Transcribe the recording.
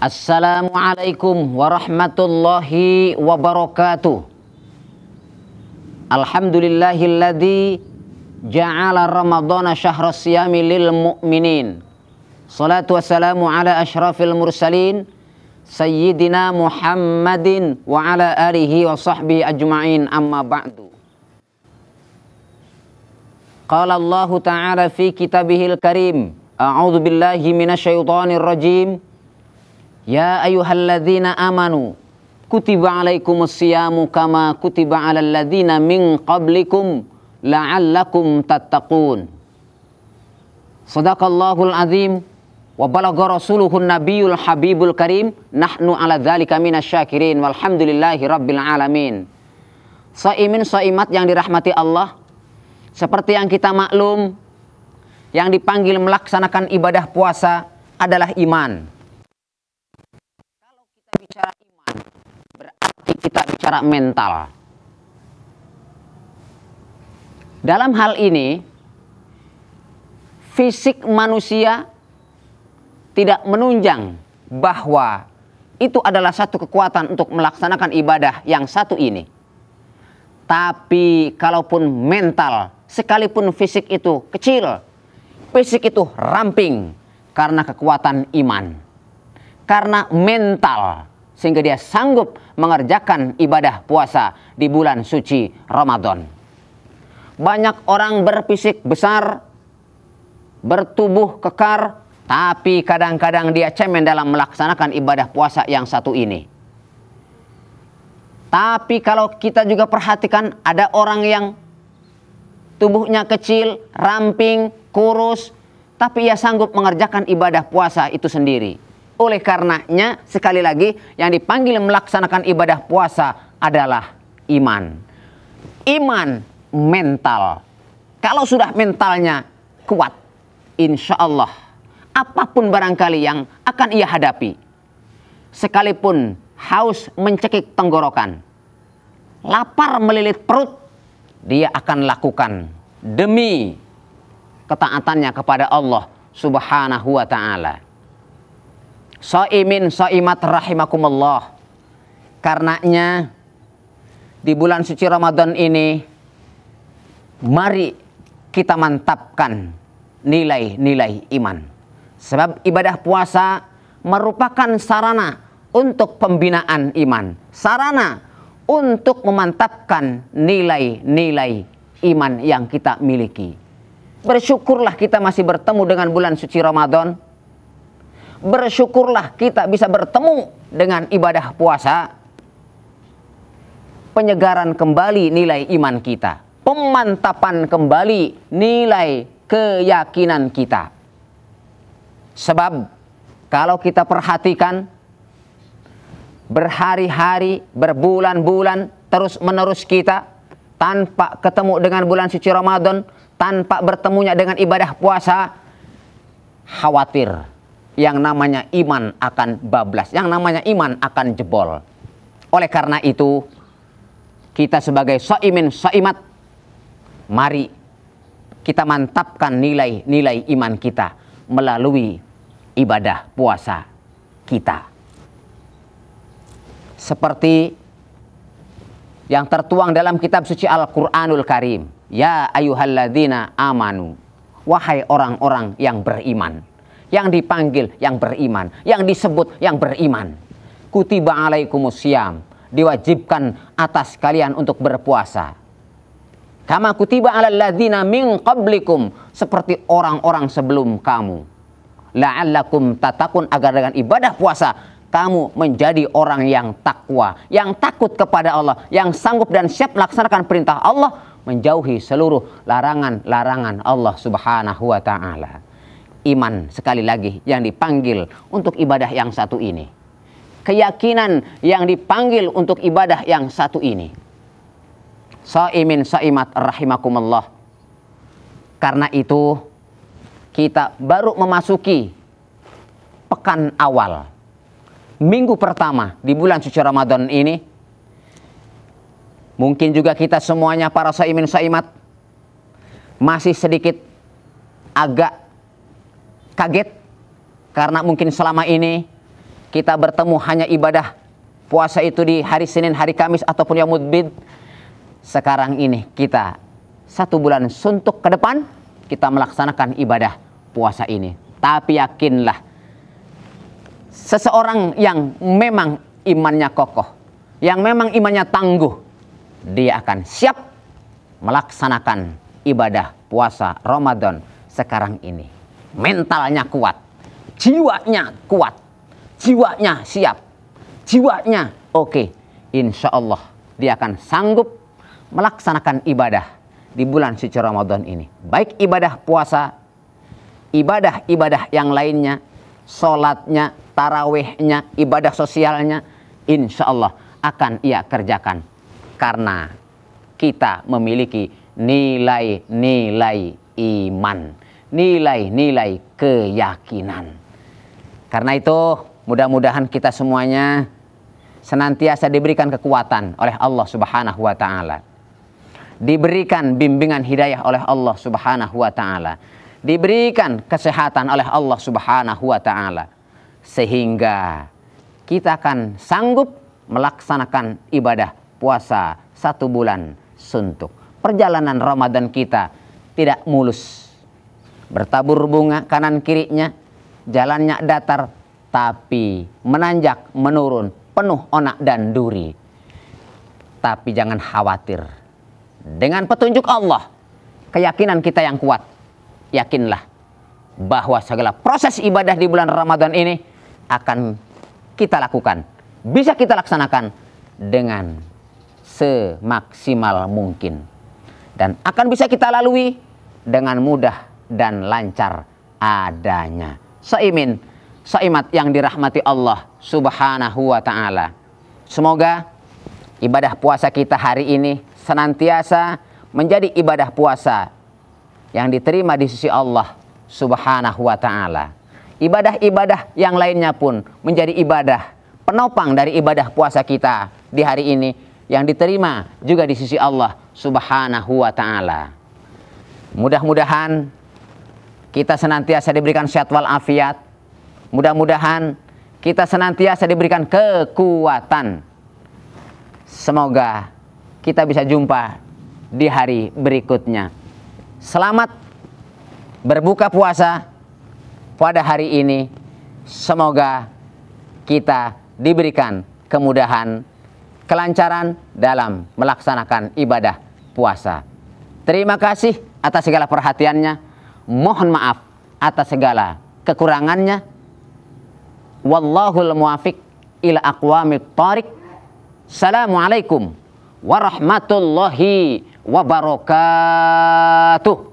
Assalamualaikum warahmatullahi wabarakatuh. Alhamdulillahilladzi ja'ala Ramadhana syahra siyami lil mu'minin. Salatu wassalamu ala asyrafil mursalin sayyidina Muhammadin wa ala alihi wa sahbihi ajma'in amma ba'du. Qala Allah Ta'ala fi kitabihil karim. A'udzu billahi minasyaitonir rajim. Ya ayyuhalladzina amanu kutiba alaikumus siyamu kama kutiba alal ladzina min qablikum la'allakum tattaqun. Sadaqallahul azim wa balagha rasuluhun nabiyul habibul karim nahnu ala dzalika minasyakirin walhamdulillahi rabbil alamin. Saimin saimat yang dirahmati Allah seperti yang kita maklum yang dipanggil melaksanakan ibadah puasa adalah iman. kita bicara mental. Dalam hal ini, fisik manusia tidak menunjang bahwa itu adalah satu kekuatan untuk melaksanakan ibadah yang satu ini. Tapi kalaupun mental, sekalipun fisik itu kecil, fisik itu ramping karena kekuatan iman. Karena mental, sehingga dia sanggup mengerjakan ibadah puasa di bulan suci Ramadan. Banyak orang berfisik besar, bertubuh kekar, tapi kadang-kadang dia cemen dalam melaksanakan ibadah puasa yang satu ini. Tapi kalau kita juga perhatikan ada orang yang tubuhnya kecil, ramping, kurus, tapi ia sanggup mengerjakan ibadah puasa itu sendiri oleh karenanya, sekali lagi, yang dipanggil melaksanakan ibadah puasa adalah iman. Iman mental. Kalau sudah mentalnya kuat, insya Allah, apapun barangkali yang akan ia hadapi, sekalipun haus mencekik tenggorokan, lapar melilit perut, dia akan lakukan demi ketaatannya kepada Allah Subhanahu wa Ta'ala. So'imin so'imat rahimakumullah. Karenanya di bulan suci Ramadan ini mari kita mantapkan nilai-nilai iman. Sebab ibadah puasa merupakan sarana untuk pembinaan iman. Sarana untuk memantapkan nilai-nilai iman yang kita miliki. Bersyukurlah kita masih bertemu dengan bulan suci Ramadan bersyukurlah kita bisa bertemu dengan ibadah puasa penyegaran kembali nilai iman kita pemantapan kembali nilai keyakinan kita sebab kalau kita perhatikan berhari-hari berbulan-bulan terus menerus kita tanpa ketemu dengan bulan suci Ramadan tanpa bertemunya dengan ibadah puasa khawatir yang namanya iman akan bablas, yang namanya iman akan jebol. Oleh karena itu, kita sebagai saimin soimat, mari kita mantapkan nilai-nilai iman kita melalui ibadah puasa kita. Seperti yang tertuang dalam kitab suci Al-Quranul Karim. Ya ayuhalladzina amanu. Wahai orang-orang yang beriman yang dipanggil yang beriman, yang disebut yang beriman. Kutiba alaikumusiam, syam, diwajibkan atas kalian untuk berpuasa. Kama kutiba ala ladzina min qablikum, seperti orang-orang sebelum kamu. La'allakum tatakun agar dengan ibadah puasa kamu menjadi orang yang takwa, yang takut kepada Allah, yang sanggup dan siap melaksanakan perintah Allah, menjauhi seluruh larangan-larangan Allah Subhanahu wa taala iman sekali lagi yang dipanggil untuk ibadah yang satu ini. Keyakinan yang dipanggil untuk ibadah yang satu ini. Sa'imin sa'imat rahimakumullah. Karena itu kita baru memasuki pekan awal. Minggu pertama di bulan suci Ramadan ini. Mungkin juga kita semuanya para sa'imin sa'imat masih sedikit agak kaget karena mungkin selama ini kita bertemu hanya ibadah puasa itu di hari Senin, hari Kamis ataupun yang mudbid. Sekarang ini kita satu bulan suntuk ke depan kita melaksanakan ibadah puasa ini. Tapi yakinlah seseorang yang memang imannya kokoh, yang memang imannya tangguh, dia akan siap melaksanakan ibadah puasa Ramadan sekarang ini mentalnya kuat, jiwanya kuat, jiwanya siap, jiwanya oke. Okay. Insya Allah dia akan sanggup melaksanakan ibadah di bulan suci Ramadan ini. Baik ibadah puasa, ibadah-ibadah yang lainnya, sholatnya, tarawihnya, ibadah sosialnya, insya Allah akan ia kerjakan. Karena kita memiliki nilai-nilai iman nilai-nilai keyakinan. Karena itu mudah-mudahan kita semuanya senantiasa diberikan kekuatan oleh Allah Subhanahu wa taala. Diberikan bimbingan hidayah oleh Allah Subhanahu wa taala. Diberikan kesehatan oleh Allah Subhanahu wa taala sehingga kita akan sanggup melaksanakan ibadah puasa satu bulan suntuk. Perjalanan Ramadan kita tidak mulus bertabur bunga kanan kirinya, jalannya datar tapi menanjak menurun penuh onak dan duri. Tapi jangan khawatir. Dengan petunjuk Allah, keyakinan kita yang kuat, yakinlah bahwa segala proses ibadah di bulan Ramadan ini akan kita lakukan, bisa kita laksanakan dengan semaksimal mungkin. Dan akan bisa kita lalui dengan mudah dan lancar adanya. Saimin, saimat yang dirahmati Allah subhanahu wa ta'ala. Semoga ibadah puasa kita hari ini senantiasa menjadi ibadah puasa yang diterima di sisi Allah subhanahu wa ta'ala. Ibadah-ibadah yang lainnya pun menjadi ibadah penopang dari ibadah puasa kita di hari ini yang diterima juga di sisi Allah subhanahu wa ta'ala. Mudah-mudahan kita senantiasa diberikan sehat afiat, Mudah-mudahan kita senantiasa diberikan kekuatan. Semoga kita bisa jumpa di hari berikutnya. Selamat berbuka puasa pada hari ini. Semoga kita diberikan kemudahan, kelancaran dalam melaksanakan ibadah puasa. Terima kasih atas segala perhatiannya mohon maaf atas segala kekurangannya. Wallahul muwafiq ila aqwamit tariq. Assalamualaikum warahmatullahi wabarakatuh.